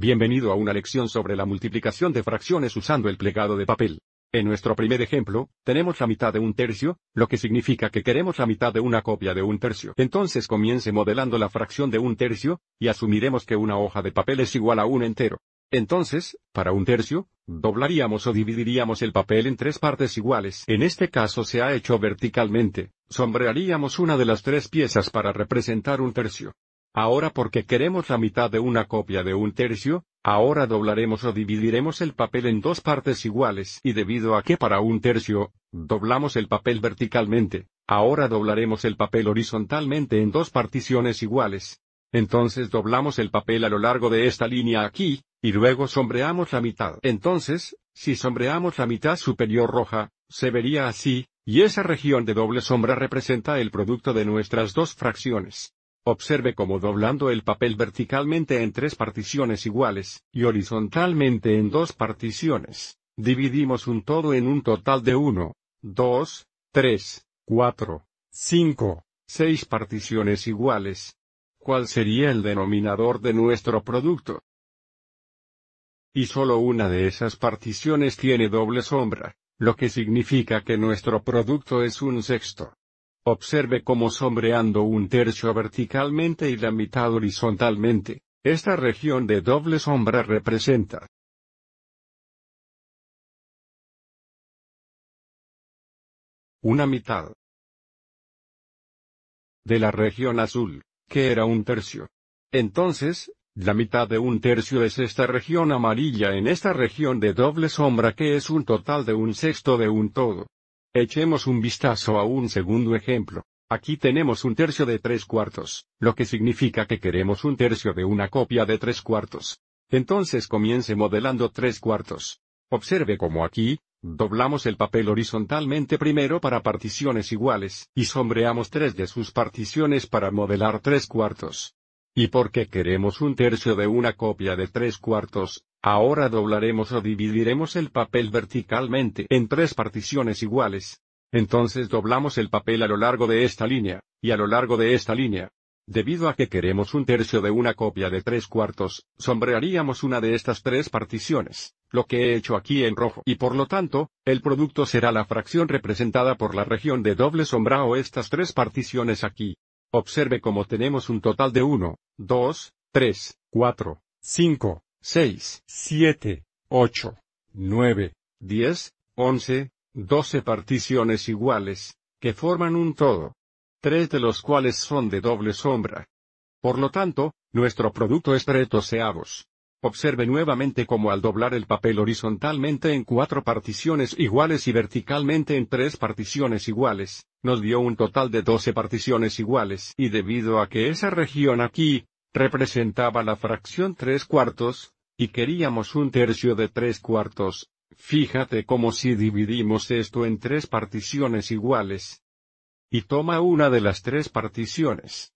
Bienvenido a una lección sobre la multiplicación de fracciones usando el plegado de papel. En nuestro primer ejemplo, tenemos la mitad de un tercio, lo que significa que queremos la mitad de una copia de un tercio. Entonces comience modelando la fracción de un tercio, y asumiremos que una hoja de papel es igual a un entero. Entonces, para un tercio, doblaríamos o dividiríamos el papel en tres partes iguales. En este caso se ha hecho verticalmente, sombrearíamos una de las tres piezas para representar un tercio. Ahora porque queremos la mitad de una copia de un tercio, ahora doblaremos o dividiremos el papel en dos partes iguales y debido a que para un tercio, doblamos el papel verticalmente, ahora doblaremos el papel horizontalmente en dos particiones iguales. Entonces doblamos el papel a lo largo de esta línea aquí, y luego sombreamos la mitad. Entonces, si sombreamos la mitad superior roja, se vería así, y esa región de doble sombra representa el producto de nuestras dos fracciones. Observe cómo doblando el papel verticalmente en tres particiones iguales, y horizontalmente en dos particiones, dividimos un todo en un total de 1, 2, 3, 4, 5, 6 particiones iguales. ¿Cuál sería el denominador de nuestro producto? Y solo una de esas particiones tiene doble sombra, lo que significa que nuestro producto es un sexto. Observe cómo sombreando un tercio verticalmente y la mitad horizontalmente, esta región de doble sombra representa una mitad de la región azul, que era un tercio. Entonces, la mitad de un tercio es esta región amarilla en esta región de doble sombra que es un total de un sexto de un todo. Echemos un vistazo a un segundo ejemplo. Aquí tenemos un tercio de tres cuartos, lo que significa que queremos un tercio de una copia de tres cuartos. Entonces comience modelando tres cuartos. Observe como aquí, doblamos el papel horizontalmente primero para particiones iguales, y sombreamos tres de sus particiones para modelar tres cuartos. Y por qué queremos un tercio de una copia de tres cuartos, Ahora doblaremos o dividiremos el papel verticalmente en tres particiones iguales. Entonces doblamos el papel a lo largo de esta línea, y a lo largo de esta línea. Debido a que queremos un tercio de una copia de tres cuartos, sombrearíamos una de estas tres particiones, lo que he hecho aquí en rojo. Y por lo tanto, el producto será la fracción representada por la región de doble sombra o estas tres particiones aquí. Observe cómo tenemos un total de 1, 2, 3, 4, 5, 6, 7, 8, 9, 10, 11, 12 particiones iguales, que forman un todo. Tres de los cuales son de doble sombra. Por lo tanto, nuestro producto es tretoseavos. Observe nuevamente cómo al doblar el papel horizontalmente en cuatro particiones iguales y verticalmente en tres particiones iguales, nos dio un total de 12 particiones iguales y debido a que esa región aquí, representaba la fracción tres cuartos, y queríamos un tercio de tres cuartos. Fíjate como si dividimos esto en tres particiones iguales. Y toma una de las tres particiones.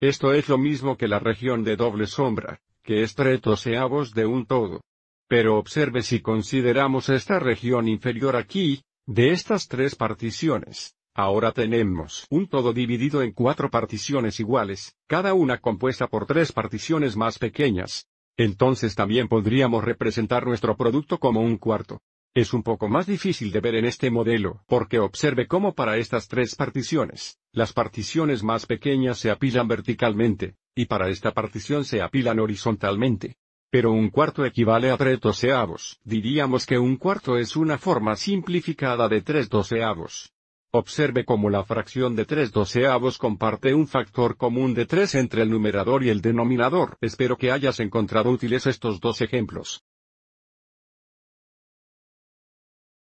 Esto es lo mismo que la región de doble sombra, que es tretoceavos de un todo. Pero observe si consideramos esta región inferior aquí, de estas tres particiones. Ahora tenemos un todo dividido en cuatro particiones iguales, cada una compuesta por tres particiones más pequeñas. Entonces también podríamos representar nuestro producto como un cuarto. Es un poco más difícil de ver en este modelo, porque observe cómo para estas tres particiones, las particiones más pequeñas se apilan verticalmente, y para esta partición se apilan horizontalmente. Pero un cuarto equivale a tres doceavos. Diríamos que un cuarto es una forma simplificada de tres doceavos. Observe cómo la fracción de 3 doceavos comparte un factor común de 3 entre el numerador y el denominador. Espero que hayas encontrado útiles estos dos ejemplos.